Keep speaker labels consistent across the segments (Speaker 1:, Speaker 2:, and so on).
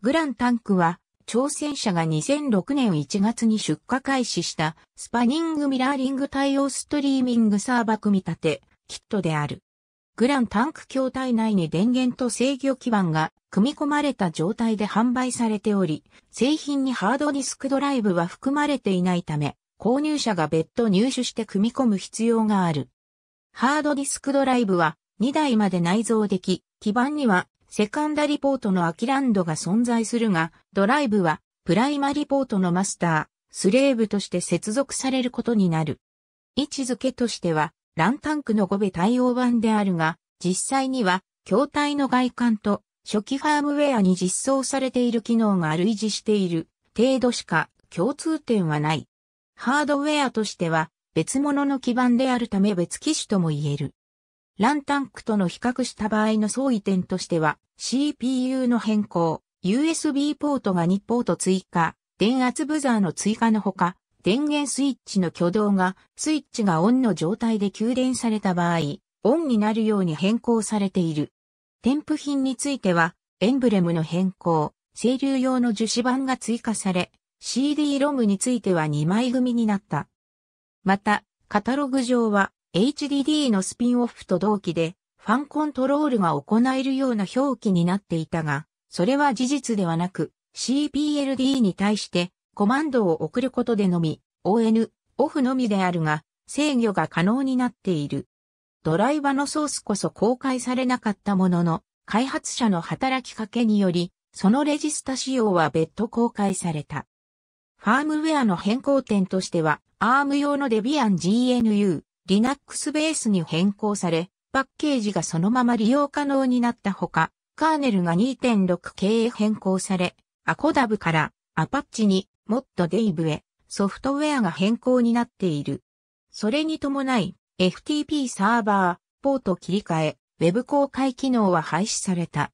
Speaker 1: グランタンクは、挑戦者が2006年1月に出荷開始したスパニングミラーリング対応ストリーミングサーバ組み立てキットである。グランタンク筐体内に電源と制御基板が組み込まれた状態で販売されており、製品にハードディスクドライブは含まれていないため、購入者が別途入手して組み込む必要がある。ハードディスクドライブは2台まで内蔵でき、基板にはセカンダリポートのアキランドが存在するが、ドライブはプライマリポートのマスター、スレーブとして接続されることになる。位置づけとしては、ランタンクの5尾対応版であるが、実際には、筐体の外観と初期ファームウェアに実装されている機能が類似している程度しか共通点はない。ハードウェアとしては別物の基盤であるため別機種とも言える。ランタンクとの比較した場合の相違点としては、CPU の変更、USB ポートが2ポート追加、電圧ブザーの追加のほか、電源スイッチの挙動が、スイッチがオンの状態で給電された場合、オンになるように変更されている。添付品については、エンブレムの変更、清流用の樹脂板が追加され、CD ロムについては2枚組になった。また、カタログ上は、HDD のスピンオフと同期で、ファンコントロールが行えるような表記になっていたが、それは事実ではなく、CPLD に対してコマンドを送ることでのみ、ON、オフのみであるが、制御が可能になっている。ドライバのソースこそ公開されなかったものの、開発者の働きかけにより、そのレジスタ仕様は別途公開された。ファームウェアの変更点としては、ARM 用の d e ア i a n GNU、Linux ベースに変更され、パッケージがそのまま利用可能になったほか、カーネルが 2.6K へ変更され、アコダブからアパッチにモッドデイブへソフトウェアが変更になっている。それに伴い FTP サーバー、ポート切り替え、ウェブ公開機能は廃止された。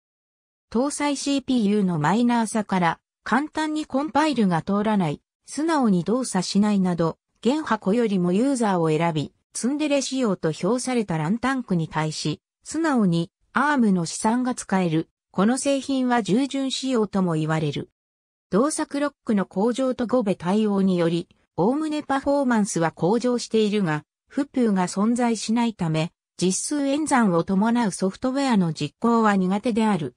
Speaker 1: 搭載 CPU のマイナーさから簡単にコンパイルが通らない、素直に動作しないなど、現箱よりもユーザーを選び、ツンデレ仕様と評されたランタンクに対し、素直にアームの資産が使える、この製品は従順仕様とも言われる。動作ロックの向上と語尾対応により、おおむねパフォーマンスは向上しているが、フプーが存在しないため、実数演算を伴うソフトウェアの実行は苦手である。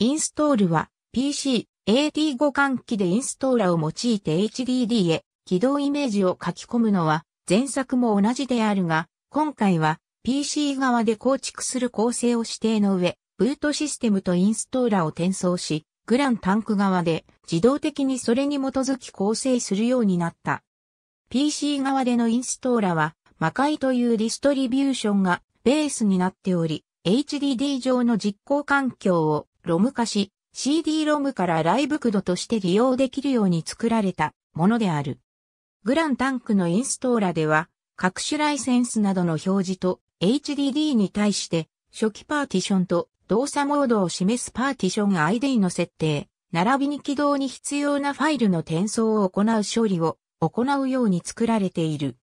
Speaker 1: インストールは PC、AT 互換機でインストーラを用いて HDD へ起動イメージを書き込むのは前作も同じであるが、今回は PC 側で構築する構成を指定の上、ブートシステムとインストーラを転送し、グランタンク側で自動的にそれに基づき構成するようになった。PC 側でのインストーラは、魔界というディストリビューションがベースになっており、HDD 上の実行環境をロム化し、CD ロムからライブ駆動として利用できるように作られたものである。グランタンクのインストーラでは、各種ライセンスなどの表示と HDD に対して初期パーティションと動作モードを示すパーティション ID の設定、並びに起動に必要なファイルの転送を行う処理を行うように作られている。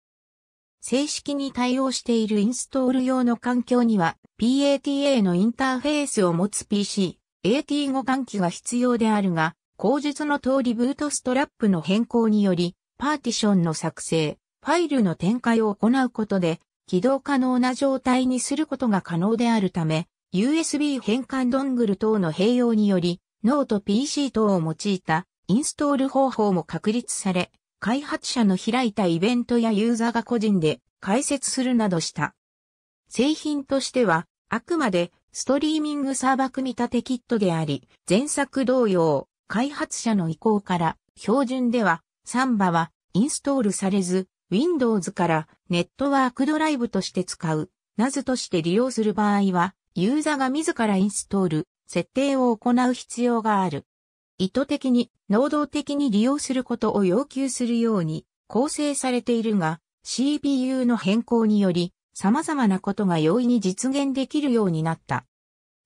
Speaker 1: 正式に対応しているインストール用の環境には PATA のインターフェースを持つ PC、AT 互換機が必要であるが、口述の通りブートストラップの変更により、パーティションの作成、ファイルの展開を行うことで、起動可能な状態にすることが可能であるため、USB 変換ドングル等の併用により、ノート PC 等を用いたインストール方法も確立され、開発者の開いたイベントやユーザーが個人で開設するなどした。製品としては、あくまでストリーミングサーバ組み立てキットであり、前作同様、開発者の意向から、標準ではサンバはインストールされず、Windows からネットワークドライブとして使う、NAS として利用する場合は、ユーザーが自らインストール、設定を行う必要がある。意図的に、能動的に利用することを要求するように構成されているが、CPU の変更により、様々なことが容易に実現できるようになった。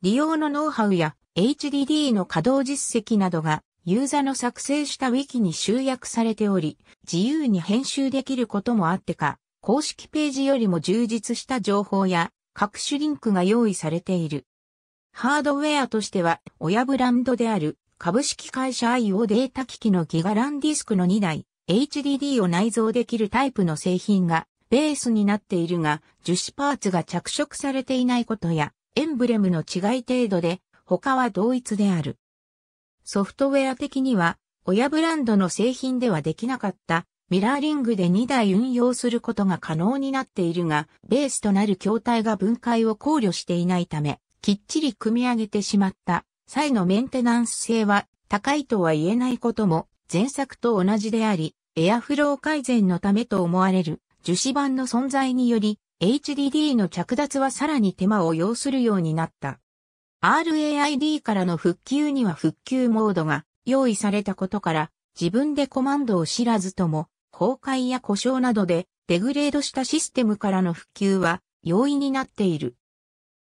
Speaker 1: 利用のノウハウや HDD の稼働実績などがユーザーの作成したウィキに集約されており、自由に編集できることもあってか、公式ページよりも充実した情報や各種リンクが用意されている。ハードウェアとしては、親ブランドである株式会社 IO データ機器のギガランディスクの2台、HDD を内蔵できるタイプの製品がベースになっているが、樹脂パーツが着色されていないことや、エンブレムの違い程度で、他は同一である。ソフトウェア的には、親ブランドの製品ではできなかったミラーリングで2台運用することが可能になっているが、ベースとなる筐体が分解を考慮していないため、きっちり組み上げてしまった際のメンテナンス性は高いとは言えないことも前作と同じであり、エアフロー改善のためと思われる樹脂板の存在により、HDD の着脱はさらに手間を要するようになった。RAID からの復旧には復旧モードが用意されたことから、自分でコマンドを知らずとも、崩壊や故障などでデグレードしたシステムからの復旧は容易になっている。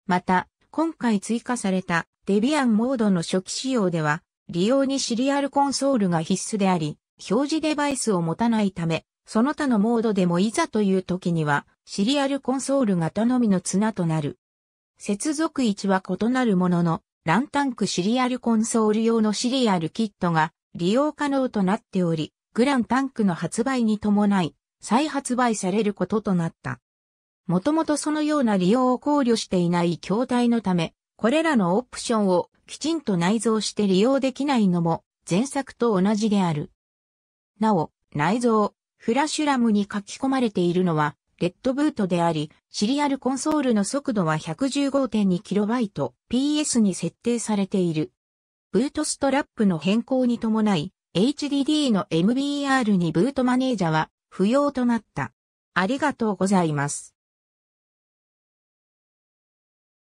Speaker 1: また、今回追加されたデビアンモードの初期仕様では、利用にシリアルコンソールが必須であり、表示デバイスを持たないため、その他のモードでもいざという時には、シリアルコンソールが頼みの綱となる。接続位置は異なるものの、ランタンクシリアルコンソール用のシリアルキットが利用可能となっており、グランタンクの発売に伴い、再発売されることとなった。もともとそのような利用を考慮していない筐体のため、これらのオプションをきちんと内蔵して利用できないのも前作と同じである。なお、内蔵、フラッシュラムに書き込まれているのはレッドブートであり、シリアルコンソールの速度は 115.2kb PS に設定されている。ブートストラップの変更に伴い、HDD の MBR にブートマネージャは不要となった。ありがとうございます。